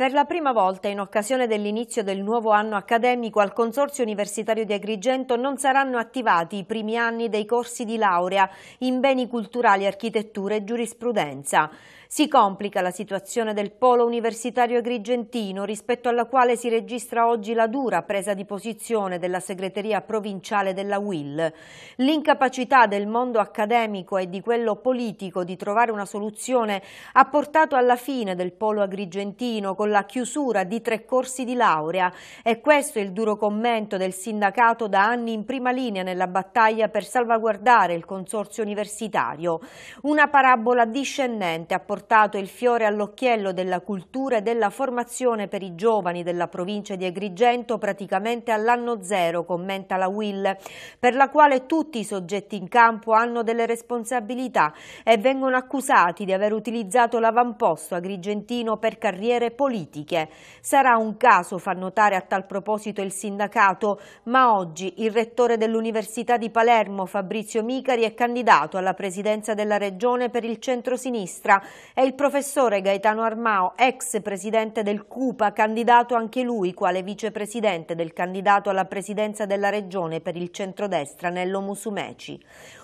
Per la prima volta, in occasione dell'inizio del nuovo anno accademico, al Consorzio Universitario di Agrigento non saranno attivati i primi anni dei corsi di laurea in beni culturali, architettura e giurisprudenza. Si complica la situazione del polo universitario agrigentino, rispetto alla quale si registra oggi la dura presa di posizione della segreteria provinciale della UIL. L'incapacità del mondo accademico e di quello politico di trovare una soluzione ha portato alla fine del polo agrigentino con la chiusura di tre corsi di laurea. E questo è il duro commento del sindacato da anni in prima linea nella battaglia per salvaguardare il consorzio universitario. Una parabola discendente ha portato il fiore all'occhiello della cultura e della formazione per i giovani della provincia di Agrigento praticamente all'anno zero, commenta la Will, per la quale tutti i soggetti in campo hanno delle responsabilità e vengono accusati di aver utilizzato l'avamposto agrigentino per carriere politiche politiche. Sarà un caso, fa notare a tal proposito il sindacato, ma oggi il rettore dell'Università di Palermo, Fabrizio Micari, è candidato alla presidenza della Regione per il centro-sinistra e il professore Gaetano Armao, ex presidente del CUPA, candidato anche lui quale vicepresidente del candidato alla presidenza della Regione per il centrodestra Nello Musumeci.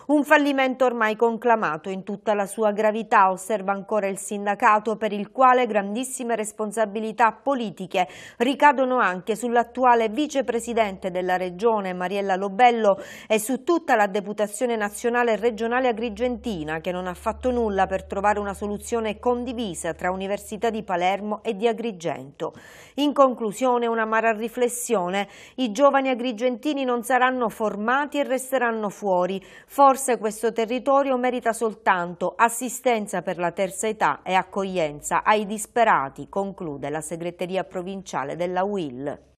Un fallimento ormai conclamato in tutta la sua gravità, osserva ancora il sindacato, per il quale grandissime responsabilità politiche ricadono anche sull'attuale vicepresidente della Regione, Mariella Lobello, e su tutta la deputazione nazionale e regionale agrigentina, che non ha fatto nulla per trovare una soluzione condivisa tra Università di Palermo e di Agrigento. In conclusione, un'amara riflessione, i giovani agrigentini non saranno formati e resteranno fuori, Forse Forse questo territorio merita soltanto assistenza per la terza età e accoglienza ai disperati, conclude la segreteria provinciale della UIL.